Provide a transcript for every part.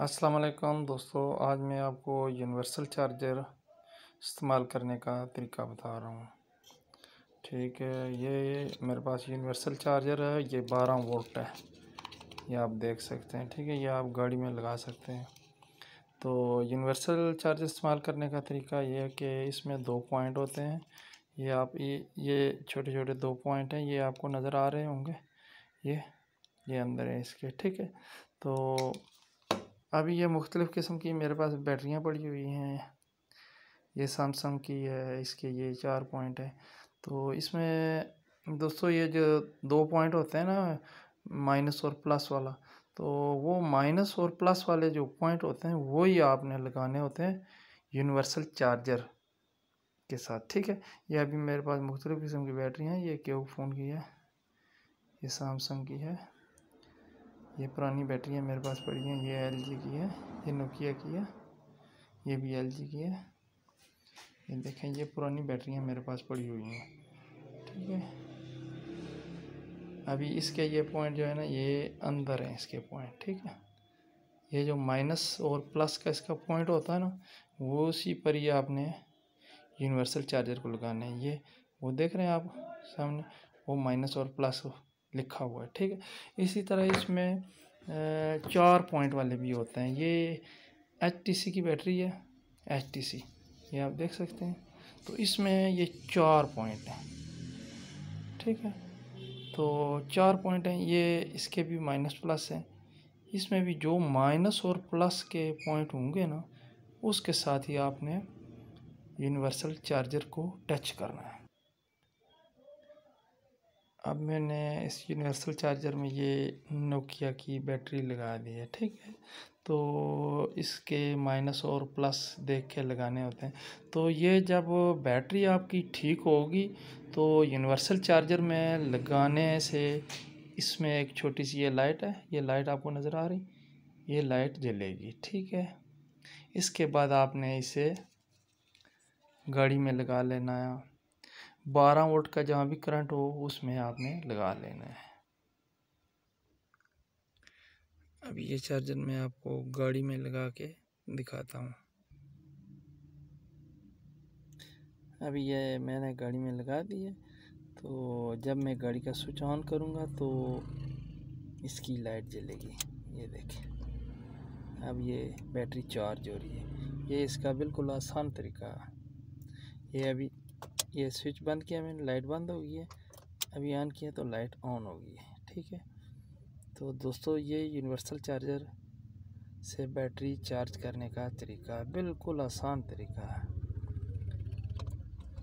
अस्सलाम वालेकुम दोस्तों आज मैं आपको यूनिवर्सल चार्जर इस्तेमाल करने का तरीका बता रहा हूँ ठीक है ये मेरे पास यूनिवर्सल चार्जर है ये बारह वोल्ट है ये आप देख सकते हैं ठीक है ये आप गाड़ी में लगा सकते हैं तो यूनिवर्सल चार्जर इस्तेमाल करने का तरीका ये है कि इसमें दो पॉइंट होते हैं ये आप ये ये छोटे छोटे दो पॉइंट हैं ये आपको नज़र आ रहे होंगे ये ये अंदर है इसके ठीक है तो अभी ये मुख्तलिफ़ किस्म की मेरे पास बैटरियाँ पड़ी हुई हैं ये सैमसंग की है इसके ये चार पॉइंट है तो इसमें दोस्तों ये जो दो पॉइंट होते हैं ना माइनस और प्लस वाला तो वो माइनस और प्लस वाले जो पॉइंट होते हैं वो ही आपने लगाने होते हैं यूनिवर्सल चार्जर के साथ ठीक है ये अभी मेरे पास मुख्तलिफ़ किस्म की बैटरी हैं ये केव फ़ोन की है ये सैमसंग की है ये पुरानी बैटरी है मेरे पास पड़ी है ये एल जी की है ये नोकिया की है ये भी एल जी की है ये देखें ये पुरानी बैटरी है मेरे पास पड़ी हुई हैं ठीक है अभी इसके ये पॉइंट जो है ना ये अंदर हैं इसके पॉइंट ठीक है ये जो माइनस और प्लस का इसका पॉइंट होता है ना वो उसी पर ही आपने यूनिवर्सल चार्जर को लगाना है ये वो देख रहे हैं आप सामने वो माइनस और प्लस लिखा हुआ है ठीक है इसी तरह इसमें चार पॉइंट वाले भी होते हैं ये एच की बैटरी है एच ये आप देख सकते हैं तो इसमें ये चार पॉइंट हैं ठीक है तो चार पॉइंट हैं ये इसके भी माइनस प्लस हैं इसमें भी जो माइनस और प्लस के पॉइंट होंगे ना उसके साथ ही आपने यूनिवर्सल चार्जर को टच करना है अब मैंने इस यूनिवर्सल चार्जर में ये नोकिया की बैटरी लगा दी है ठीक है तो इसके माइनस और प्लस देख के लगाने होते हैं तो ये जब बैटरी आपकी ठीक होगी तो यूनिवर्सल चार्जर में लगाने से इसमें एक छोटी सी ये लाइट है ये लाइट आपको नज़र आ रही ये लाइट जलेगी ठीक है इसके बाद आपने इसे गाड़ी में लगा लेना है बारह वोल्ट का जहाँ भी करंट हो उसमें आपने लगा लेना है अब ये चार्जर मैं आपको गाड़ी में लगा के दिखाता हूँ अब ये मैंने गाड़ी में लगा दी है तो जब मैं गाड़ी का स्विच ऑन करूँगा तो इसकी लाइट जलेगी ये देखें अब ये बैटरी चार्ज हो रही है ये इसका बिल्कुल आसान तरीका है ये अभी ये स्विच बंद किया मैंने लाइट बंद हो गई है अभी ऑन किया तो लाइट ऑन हो गई है ठीक है तो दोस्तों ये यूनिवर्सल चार्जर से बैटरी चार्ज करने का तरीका बिल्कुल आसान तरीका है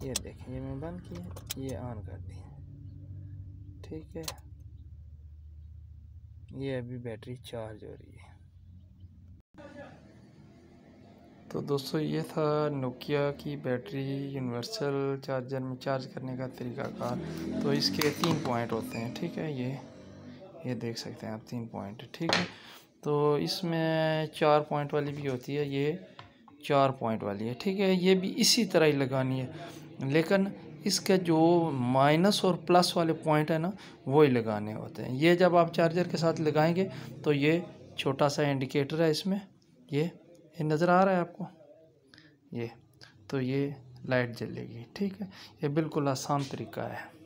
ये देखें ये मैं बंद किया ये ऑन कर दी ठीक है ये अभी बैटरी चार्ज हो रही है तो दोस्तों ये था नोकिया की बैटरी यूनिवर्सल चार्जर में चार्ज करने का तरीका का तो इसके तीन पॉइंट होते हैं ठीक है ये ये देख सकते हैं आप तीन पॉइंट ठीक है तो इसमें चार पॉइंट वाली भी होती है ये चार पॉइंट वाली है ठीक है ये भी इसी तरह ही लगानी है लेकिन इसके जो माइनस और प्लस वाले पॉइंट है ना वो ही लगाने होते हैं ये जब आप चार्जर के साथ लगाएंगे तो ये छोटा सा इंडिकेटर है इसमें ये ये नज़र आ रहा है आपको ये तो ये लाइट जलेगी ठीक है ये बिल्कुल आसान तरीका है